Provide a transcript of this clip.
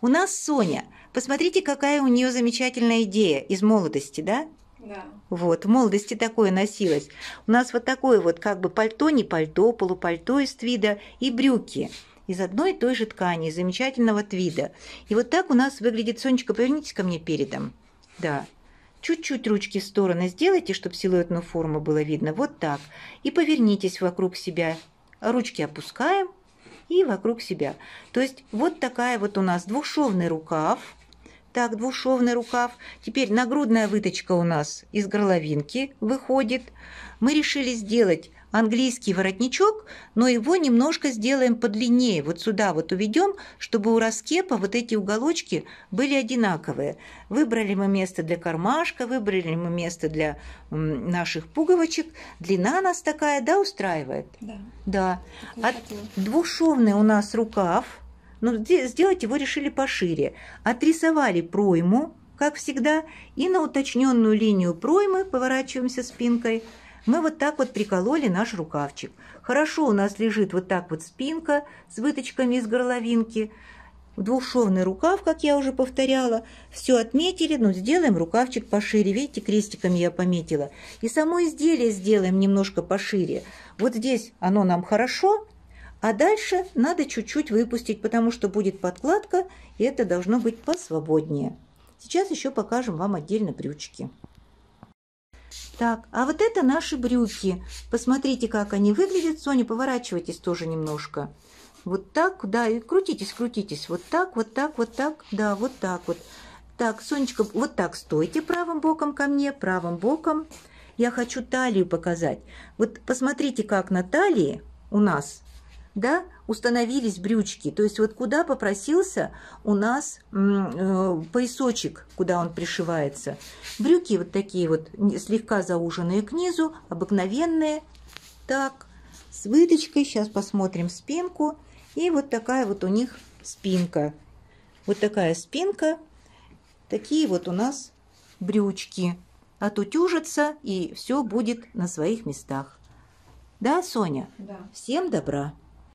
У нас Соня. Посмотрите, какая у нее замечательная идея из молодости, да? Да. Вот, в молодости такое носилось. У нас вот такое вот как бы пальто, не пальто, полупальто из твида и брюки из одной и той же ткани, из замечательного твида. И вот так у нас выглядит, Сонечка, повернитесь ко мне передом. Да, чуть-чуть ручки в стороны сделайте, чтобы силуэтную форму было видно. Вот так. И повернитесь вокруг себя. Ручки опускаем, и вокруг себя. То есть вот такая вот у нас двухшовный рукав, так, двушовный рукав. Теперь нагрудная выточка у нас из горловинки выходит. Мы решили сделать английский воротничок, но его немножко сделаем подлиннее. Вот сюда вот уведем, чтобы у раскепа вот эти уголочки были одинаковые. Выбрали мы место для кармашка, выбрали мы место для наших пуговочек. Длина у нас такая, да, устраивает? Да. Да. От двушовный у нас рукав но ну, сделать его решили пошире. Отрисовали пройму, как всегда, и на уточненную линию проймы, поворачиваемся спинкой, мы вот так вот прикололи наш рукавчик. Хорошо у нас лежит вот так вот спинка с выточками из горловинки. Двухшовный рукав, как я уже повторяла. Все отметили, но ну, сделаем рукавчик пошире. Видите, крестиками я пометила. И само изделие сделаем немножко пошире. Вот здесь оно нам хорошо, а дальше надо чуть-чуть выпустить, потому что будет подкладка, и это должно быть посвободнее. Сейчас еще покажем вам отдельно брючки. Так, а вот это наши брюки. Посмотрите, как они выглядят. Соня, поворачивайтесь тоже немножко. Вот так, да, и крутитесь, крутитесь. Вот так, вот так, вот так, да, вот так вот. Так, Сонечка, вот так стойте правым боком ко мне, правым боком. Я хочу талию показать. Вот посмотрите, как на талии у нас да, установились брючки. То есть вот куда попросился у нас э, поясочек, куда он пришивается. Брюки вот такие вот слегка зауженные к низу, обыкновенные. Так, с выточкой. Сейчас посмотрим спинку. И вот такая вот у них спинка. Вот такая спинка. Такие вот у нас брючки. Отутюжатся, и все будет на своих местах. Да, Соня? Да. Всем добра.